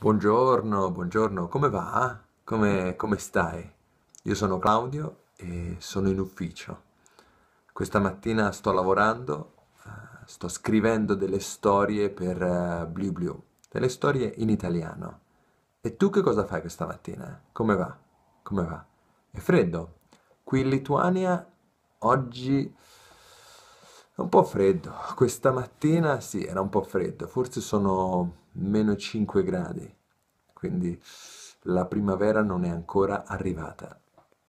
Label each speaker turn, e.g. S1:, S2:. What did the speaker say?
S1: Buongiorno, buongiorno, come va? Come, come, stai? Io sono Claudio e sono in ufficio. Questa mattina sto lavorando, eh, sto scrivendo delle storie per uh, Blue Blue, delle storie in italiano. E tu che cosa fai questa mattina? Come va? Come va? È freddo. Qui in Lituania oggi un po' freddo, questa mattina sì, era un po' freddo, forse sono meno 5
S2: gradi, quindi la primavera non è ancora arrivata.